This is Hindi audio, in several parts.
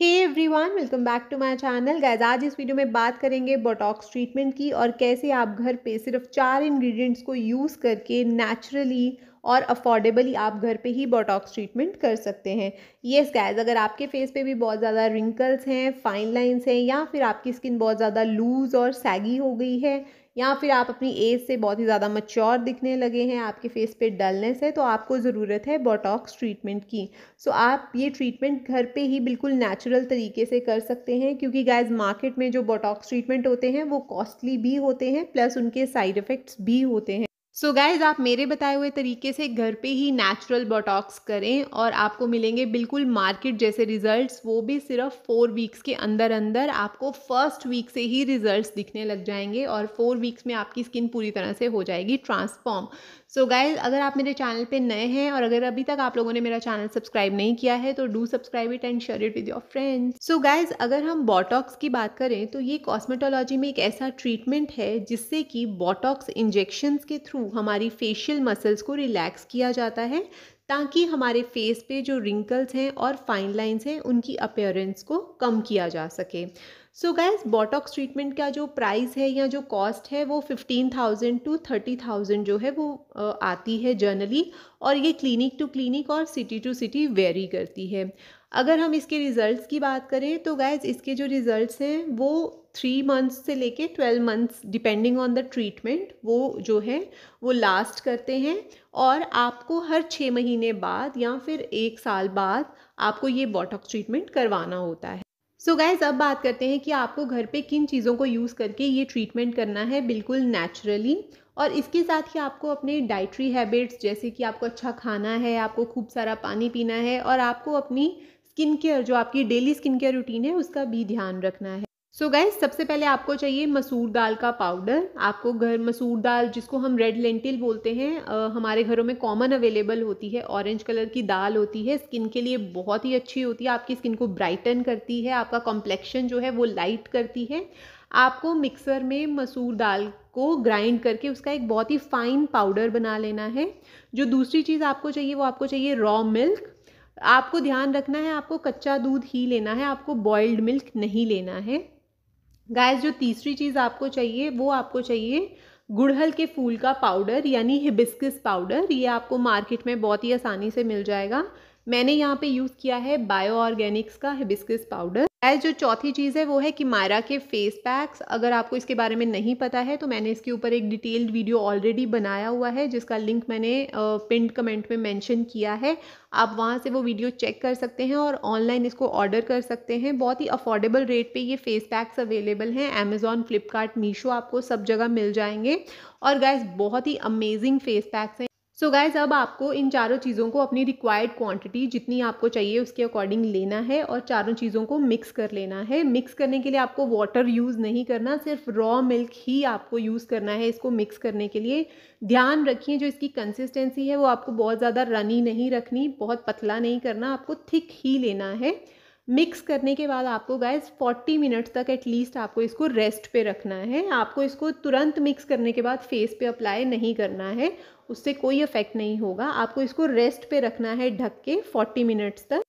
hey everyone welcome back to my channel guys आज इस वीडियो में बात करेंगे बोटॉक्स ट्रीटमेंट की और कैसे आप घर पे सिर्फ चार इंग्रेडिएंट्स को यूज़ करके नेचुरली और अफोर्डेबली आप घर पे ही बोटॉक्स ट्रीटमेंट कर सकते हैं येस yes, गैज अगर आपके फेस पे भी बहुत ज़्यादा रिंकल्स हैं फाइन लाइन्स हैं या फिर आपकी स्किन बहुत ज़्यादा लूज़ और सैगी हो गई है या फिर आप अपनी एज से बहुत ही ज़्यादा मच्योर दिखने लगे हैं आपके फेस पे डलनेस है तो आपको ज़रूरत है बोटॉक्स ट्रीटमेंट की सो so, आप ये ट्रीटमेंट घर पे ही बिल्कुल नेचुरल तरीके से कर सकते हैं क्योंकि गाइस मार्केट में जो बोटॉक्स ट्रीटमेंट होते हैं वो कॉस्टली भी होते हैं प्लस उनके साइड इफ़ेक्ट्स भी होते हैं सो so गाइज आप मेरे बताए हुए तरीके से घर पे ही नेचुरल बोटॉक्स करें और आपको मिलेंगे बिल्कुल मार्केट जैसे रिजल्ट्स वो भी सिर्फ फोर वीक्स के अंदर अंदर आपको फर्स्ट वीक से ही रिजल्ट्स दिखने लग जाएंगे और फोर वीक्स में आपकी स्किन पूरी तरह से हो जाएगी ट्रांसफॉर्म सो so गाइज अगर आप मेरे चैनल पे नए हैं और अगर अभी तक आप लोगों ने मेरा चैनल सब्सक्राइब नहीं किया है तो do subscribe it and share it with your friends so guys अगर हम बॉटॉक्स की बात करें तो ये कॉस्मेटोलॉजी में एक ऐसा ट्रीटमेंट है जिससे कि बॉटॉक्स इंजेक्शन के थ्रू हमारी फेशियल मसल्स को रिलैक्स किया जाता है ताकि हमारे फेस पे जो रिंकल्स हैं और फाइन लाइंस हैं उनकी अपेयरेंस को कम किया जा सके सो गैस बॉटॉक्स ट्रीटमेंट का जो प्राइस है या जो कॉस्ट है वो fifteen thousand to thirty thousand जो है वो आती है जर्नली और ये क्लिनिक टू क्लिनिक और सिटी टू सिटी वेरी करती है अगर हम इसके रिज़ल्ट्स की बात करें तो गैस इसके जो रिज़ल्ट्स हैं वो थ्री मंथ्स से लेके twelve months depending on the treatment वो जो है वो लास्ट करते हैं और आपको हर छः महीने बाद या फिर एक साल बाद आपको ये बॉटॉक्स ट्रीटमेंट करवाना होता है सो so गाइज अब बात करते हैं कि आपको घर पे किन चीज़ों को यूज़ करके ये ट्रीटमेंट करना है बिल्कुल नेचुरली और इसके साथ ही आपको अपने डाइट्री हैबिट्स जैसे कि आपको अच्छा खाना है आपको खूब सारा पानी पीना है और आपको अपनी स्किन केयर जो आपकी डेली स्किन केयर रूटीन है उसका भी ध्यान रखना है सो so गाइज सबसे पहले आपको चाहिए मसूर दाल का पाउडर आपको घर मसूर दाल जिसको हम रेड लेंटिल बोलते हैं आ, हमारे घरों में कॉमन अवेलेबल होती है ऑरेंज कलर की दाल होती है स्किन के लिए बहुत ही अच्छी होती है आपकी स्किन को ब्राइटन करती है आपका कॉम्प्लेक्शन जो है वो लाइट करती है आपको मिक्सर में मसूर दाल को ग्राइंड करके उसका एक बहुत ही फाइन पाउडर बना लेना है जो दूसरी चीज़ आपको चाहिए वो आपको चाहिए रॉ मिल्क आपको ध्यान रखना है आपको कच्चा दूध ही लेना है आपको बॉइल्ड मिल्क नहीं लेना है गाइस जो तीसरी चीज़ आपको चाहिए वो आपको चाहिए गुड़हल के फूल का पाउडर यानी हिबिस्किस पाउडर ये आपको मार्केट में बहुत ही आसानी से मिल जाएगा मैंने यहाँ पे यूज़ किया है बायो ऑर्गेनिक्स का हिबिस्किस पाउडर एज जो चौथी चीज़ है वो है कि मायरा के फेस पैक्स अगर आपको इसके बारे में नहीं पता है तो मैंने इसके ऊपर एक डिटेल्ड वीडियो ऑलरेडी बनाया हुआ है जिसका लिंक मैंने पिंड कमेंट में मेंशन किया है आप वहाँ से वो वीडियो चेक कर सकते हैं और ऑनलाइन इसको ऑर्डर कर सकते हैं बहुत ही अफोर्डेबल रेट पर ये फेस पैक्स अवेलेबल हैं अमेज़ॉन फ्लिपकार्ट मीशो आपको सब जगह मिल जाएंगे और गैस बहुत ही अमेजिंग फेस पैक्स हैं सो so गाइज अब आपको इन चारों चीज़ों को अपनी रिक्वायर्ड क्वांटिटी जितनी आपको चाहिए उसके अकॉर्डिंग लेना है और चारों चीज़ों को मिक्स कर लेना है मिक्स करने के लिए आपको वाटर यूज़ नहीं करना सिर्फ रॉ मिल्क ही आपको यूज़ करना है इसको मिक्स करने के लिए ध्यान रखिए जो इसकी कंसिस्टेंसी है वो आपको बहुत ज़्यादा रनी नहीं रखनी बहुत पतला नहीं करना आपको थिक ही लेना है मिक्स करने के बाद आपको गाइस 40 मिनट्स तक एटलीस्ट आपको इसको रेस्ट पे रखना है आपको इसको तुरंत मिक्स करने के बाद फेस पे अप्लाई नहीं करना है उससे कोई इफ़ेक्ट नहीं होगा आपको इसको रेस्ट पे रखना है ढक के 40 मिनट्स तक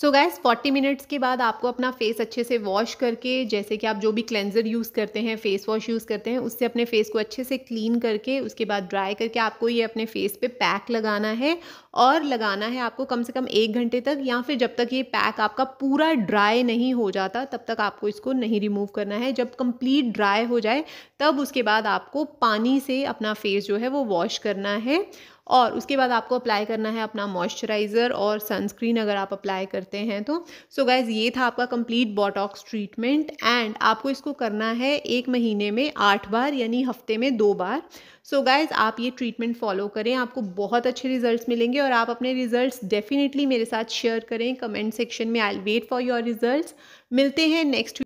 सो गैस 40 मिनट्स के बाद आपको अपना फेस अच्छे से वॉश करके जैसे कि आप जो भी क्लेंजर यूज़ करते हैं फेस वॉश यूज़ करते हैं उससे अपने फेस को अच्छे से क्लीन करके उसके बाद ड्राई करके आपको ये अपने फेस पे पैक लगाना है और लगाना है आपको कम से कम एक घंटे तक या फिर जब तक ये पैक आपका पूरा ड्राई नहीं हो जाता तब तक आपको इसको नहीं रिमूव करना है जब कम्प्लीट ड्राई हो जाए तब उसके बाद आपको पानी से अपना फेस जो है वो वॉश करना है और उसके बाद आपको अप्लाई करना है अपना मॉइस्चराइज़र और सनस्क्रीन अगर आप अप्लाई करते हैं तो सो so गाइज़ ये था आपका कंप्लीट बॉटॉक्स ट्रीटमेंट एंड आपको इसको करना है एक महीने में आठ बार यानी हफ्ते में दो बार सो so गाइज़ आप ये ट्रीटमेंट फॉलो करें आपको बहुत अच्छे रिजल्ट्स मिलेंगे और आप अपने रिजल्ट्स डेफिनेटली मेरे साथ शेयर करें कमेंट सेक्शन में I wait for your result मिलते हैं नेक्स्ट